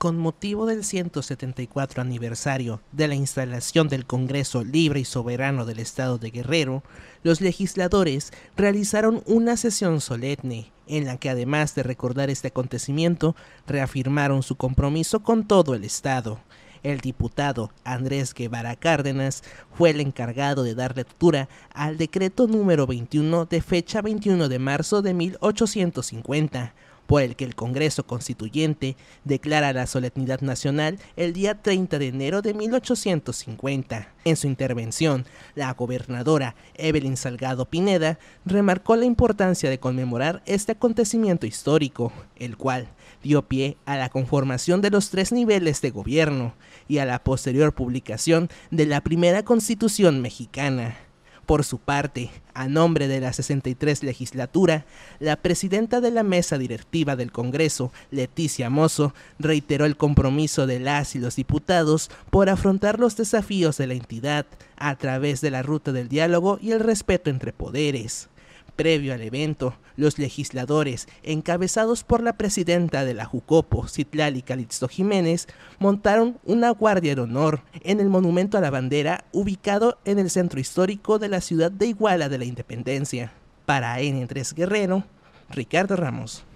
con motivo del 174 aniversario de la instalación del Congreso Libre y Soberano del Estado de Guerrero, los legisladores realizaron una sesión solemne en la que además de recordar este acontecimiento, reafirmaron su compromiso con todo el Estado. El diputado Andrés Guevara Cárdenas fue el encargado de dar lectura al decreto número 21 de fecha 21 de marzo de 1850 por el que el Congreso Constituyente declara la solemnidad nacional el día 30 de enero de 1850. En su intervención, la gobernadora Evelyn Salgado Pineda remarcó la importancia de conmemorar este acontecimiento histórico, el cual dio pie a la conformación de los tres niveles de gobierno y a la posterior publicación de la primera constitución mexicana. Por su parte, a nombre de la 63 legislatura, la presidenta de la mesa directiva del Congreso, Leticia Mozo, reiteró el compromiso de las y los diputados por afrontar los desafíos de la entidad a través de la ruta del diálogo y el respeto entre poderes. Previo al evento, los legisladores, encabezados por la presidenta de la Jucopo, Citlali Calixto Jiménez, montaron una guardia de honor en el Monumento a la Bandera ubicado en el centro histórico de la ciudad de Iguala de la Independencia. Para N3 Guerrero, Ricardo Ramos.